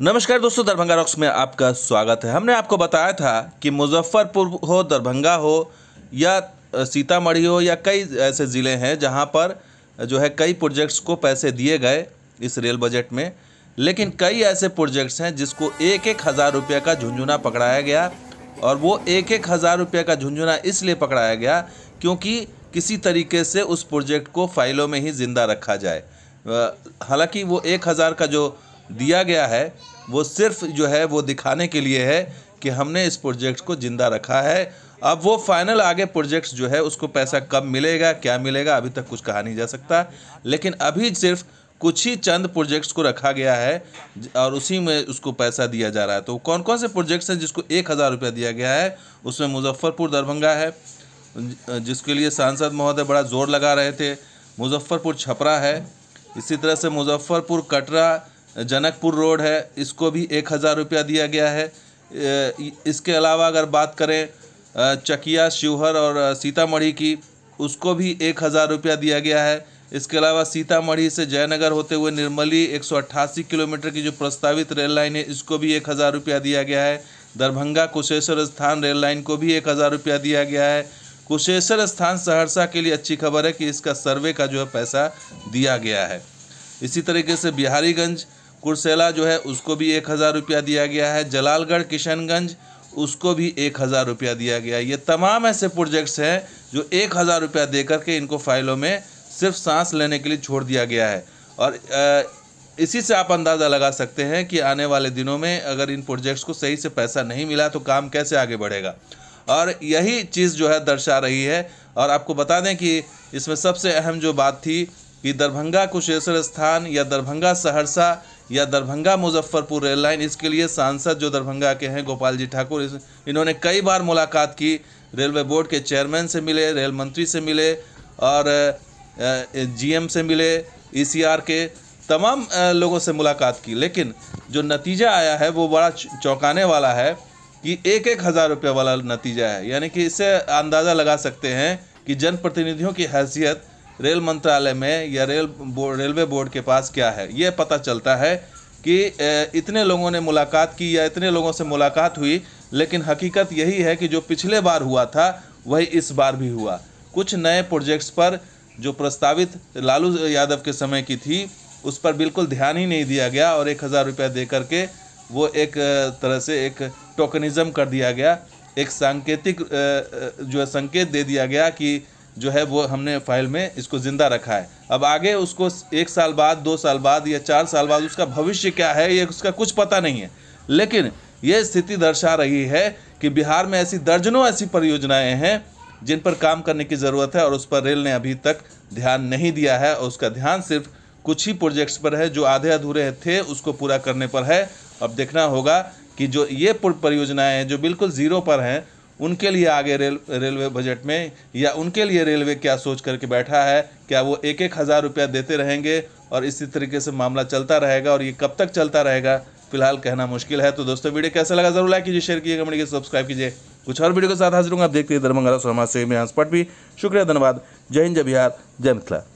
नमस्कार दोस्तों दरभंगा रॉक्स में आपका स्वागत है हमने आपको बताया था कि मुजफ्फरपुर हो दरभंगा हो या सीतामढ़ी हो या कई ऐसे ज़िले हैं जहां पर जो है कई प्रोजेक्ट्स को पैसे दिए गए इस रेल बजट में लेकिन कई ऐसे प्रोजेक्ट्स हैं जिसको एक एक हज़ार रुपये का झुंझुना पकड़ाया गया और वो एक एक हज़ार रुपये का झुंझुना इसलिए पकड़ाया गया क्योंकि किसी तरीके से उस प्रोजेक्ट को फाइलों में ही ज़िंदा रखा जाए हालांकि वो एक हज़ार का जो दिया गया है वो सिर्फ जो है वो दिखाने के लिए है कि हमने इस प्रोजेक्ट को ज़िंदा रखा है अब वो फाइनल आगे प्रोजेक्ट्स जो है उसको पैसा कब मिलेगा क्या मिलेगा अभी तक कुछ कहा नहीं जा सकता लेकिन अभी सिर्फ कुछ ही चंद प्रोजेक्ट्स को रखा गया है और उसी में उसको पैसा दिया जा रहा है तो कौन कौन से प्रोजेक्ट्स हैं जिसको एक हज़ार रुपया दिया गया है उसमें मुजफ्फरपुर दरभंगा है जिसके लिए सांसद महोदय बड़ा जोर लगा रहे थे मुजफ्फरपुर छपरा है इसी तरह से मुजफ्फरपुर कटरा जनकपुर रोड है इसको भी एक हज़ार रुपया दिया गया है इसके अलावा अगर बात करें चकिया शिवहर और सीतामढ़ी की उसको भी एक हज़ार रुपया दिया गया है इसके अलावा सीतामढ़ी से जयनगर होते हुए निर्मली 188 किलोमीटर की जो प्रस्तावित रेल लाइन है इसको भी एक हज़ार रुपया दिया गया है दरभंगा कुशेश्वर स्थान रेल लाइन को भी एक हज़ार रुपया दिया गया है कुशेश्वर स्थान सहरसा के लिए अच्छी खबर है कि इसका सर्वे का जो है पैसा दिया गया है इसी तरीके से बिहारीगंज कुरसेला जो है उसको भी एक हज़ार रुपया दिया गया है जलालगढ़ किशनगंज उसको भी एक हज़ार रुपया दिया गया है ये तमाम ऐसे प्रोजेक्ट्स हैं जो एक हज़ार रुपया दे करके इनको फाइलों में सिर्फ सांस लेने के लिए छोड़ दिया गया है और इसी से आप अंदाज़ा लगा सकते हैं कि आने वाले दिनों में अगर इन प्रोजेक्ट्स को सही से पैसा नहीं मिला तो काम कैसे आगे बढ़ेगा और यही चीज़ जो है दर्शा रही है और आपको बता दें कि इसमें सबसे अहम जो बात थी कि दरभंगा कुशेश्वर स्थान या दरभंगा सहरसा या दरभंगा मुजफ्फरपुर रेल लाइन इसके लिए सांसद जो दरभंगा के हैं गोपाल जी ठाकुर इन्होंने कई बार मुलाकात की रेलवे बोर्ड के चेयरमैन से मिले रेल मंत्री से मिले और जीएम से मिले ईसीआर के तमाम लोगों से मुलाकात की लेकिन जो नतीजा आया है वो बड़ा चौंकाने वाला है कि एक एक हज़ार रुपये वाला नतीजा है यानी कि इससे अंदाज़ा लगा सकते हैं कि जनप्रतिनिधियों की हैसियत रेल मंत्रालय में या रेल रेलवे बोर्ड के पास क्या है ये पता चलता है कि इतने लोगों ने मुलाकात की या इतने लोगों से मुलाकात हुई लेकिन हकीकत यही है कि जो पिछले बार हुआ था वही इस बार भी हुआ कुछ नए प्रोजेक्ट्स पर जो प्रस्तावित लालू यादव के समय की थी उस पर बिल्कुल ध्यान ही नहीं दिया गया और एक हज़ार रुपया दे करके वो एक तरह से एक टोकनिज़म कर दिया गया एक सांकेतिक जो है संकेत दे दिया गया कि जो है वो हमने फाइल में इसको ज़िंदा रखा है अब आगे उसको एक साल बाद दो साल बाद या चार साल बाद उसका भविष्य क्या है ये उसका कुछ पता नहीं है लेकिन ये स्थिति दर्शा रही है कि बिहार में ऐसी दर्जनों ऐसी परियोजनाएं हैं जिन पर काम करने की ज़रूरत है और उस पर रेल ने अभी तक ध्यान नहीं दिया है और उसका ध्यान सिर्फ कुछ ही प्रोजेक्ट्स पर है जो आधे अधूरे थे उसको पूरा करने पर है अब देखना होगा कि जो ये परियोजनाएं हैं जो बिल्कुल ज़ीरो पर हैं उनके लिए आगे रेल रेलवे बजट में या उनके लिए रेलवे क्या सोच करके बैठा है क्या वो एक एक हज़ार रुपया देते रहेंगे और इसी तरीके से मामला चलता रहेगा और ये कब तक चलता रहेगा फिलहाल कहना मुश्किल है तो दोस्तों वीडियो कैसा लगा जरूर लाइक कीजिए शेयर कीजिए कमेंट कीजिए सब्सक्राइब कीजिए कुछ और वीडियो के साथ हाजिर हूँ आप देखते हैं दरभंगा समाज से मैं हंसपट भी शुक्रिया धन्यवाद जय हिंद जय बिहार जय मिथिला